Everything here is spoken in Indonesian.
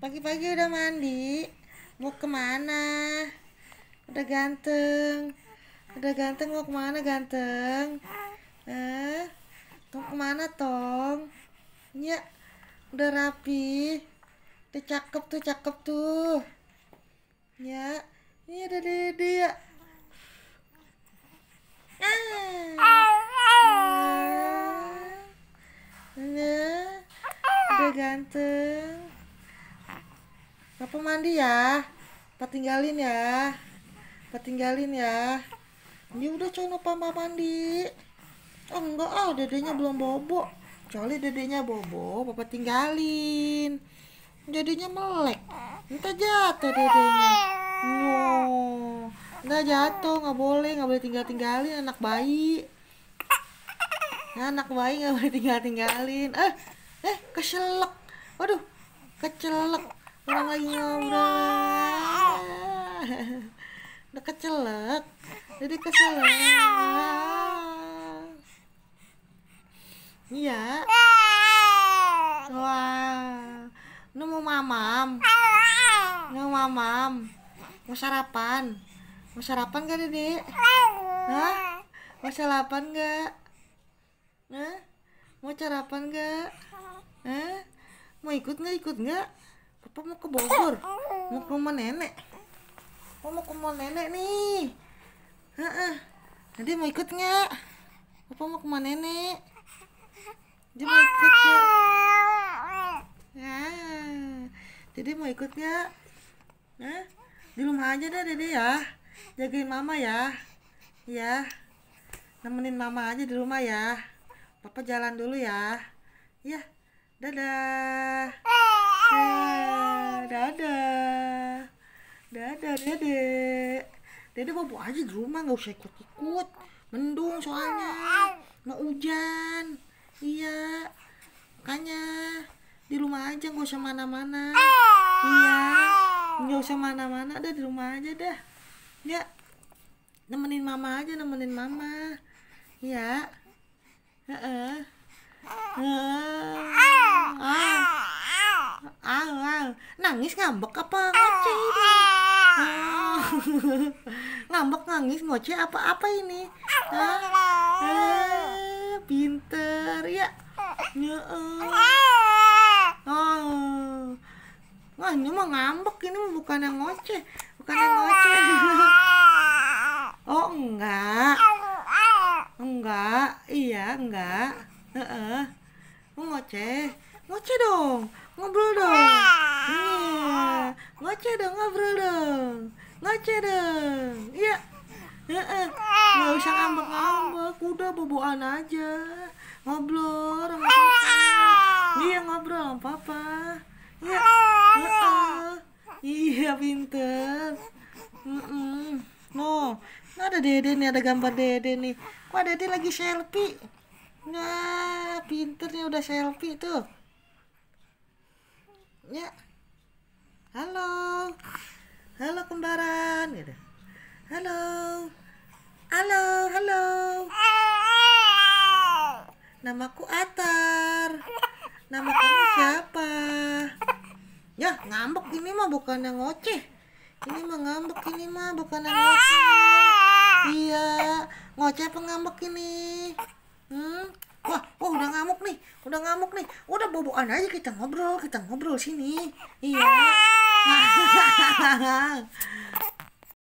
Pagi-pagi udah mandi Mau kemana? Udah ganteng Udah ganteng mau kemana ganteng? Eh? Mau kemana Tong? Ya Udah rapi Udah cakep tuh cakep tuh Ya Ini ada dede ya Ah. Iya. Iya. Udah ganteng Papa mandi ya. Papa tinggalin ya. Papa tinggalin ya. Ini udah coba papa mandi. Oh enggak ah, dedenya belum bobo. Kecuali dedenya bobo, papa tinggalin. Jadinya melek. Minta jatuh dedenya. No. Nggak jatuh, nggak boleh, nggak boleh tinggal-tinggalin anak bayi. Anak bayi nggak boleh tinggal-tinggalin. Eh, eh, keselak. Waduh, kecelek orang lagi ngobrol udah kecelek jadi kesel. iya wah nu mau mamam nu mamam mau sarapan mau sarapan gak dede Hah? mau sarapan gak Hah? mau sarapan gak Hah? mau ikut nggak ikut nggak Papa mau ke Bogor, mau ke rumah nenek. Papa mau ke rumah nenek nih. Heeh. Nanti mau ikut nggak? Papa mau ke rumah nenek. jadi mau ikut Ya. Dede mau ikut nggak? Eh? di rumah aja deh Dede ya. Jagain mama ya. Ya. Nemenin mama aja di rumah ya. Papa jalan dulu ya. Ya. Dadah. Dadah. Dadah. Dede. Dede bobo aja di rumah, nggak usah ikut-ikut. Mendung soalnya. Mau hujan. Iya. Makanya di rumah aja nggak usah mana-mana. Iya. Nggak usah mana-mana dah di rumah aja dah. Ya. Nemenin mama aja, nemenin mama. Iya. Heeh. Uh nangis ngambek apa ah, ngoceh ini ah. ngambek nangis ngoceh apa apa ini ah. ah, pinter ya ya eh. ah. oh wah ini mah ngambek ini bukan yang ngoceh bukan yang ngoceh oh enggak enggak iya enggak Heeh. Uh -uh. ngoceh ngoceh dong ngobrol dong iya ngoceh dong ngobrol dong ngoceh dong iya nggak usah ngambek-ngambek udah boboan aja ngobrol dia iya ngobrol sama papa iya iya pinter uh uh, Oh, nah ada dede nih, ada gambar dede nih. Kok dede lagi selfie? Nah, pinternya udah selfie tuh ya halo halo kembaran gitu halo halo halo namaku Atar nama kamu siapa ya ngambek ini mah bukan yang ngoceh ini mah ngambek ini mah bukan yang ngoceh iya ngoceh apa ngambek ini hmm wah wah udah ngamuk nih udah ngamuk nih udah boboan aja kita ngobrol kita ngobrol sini iya ah.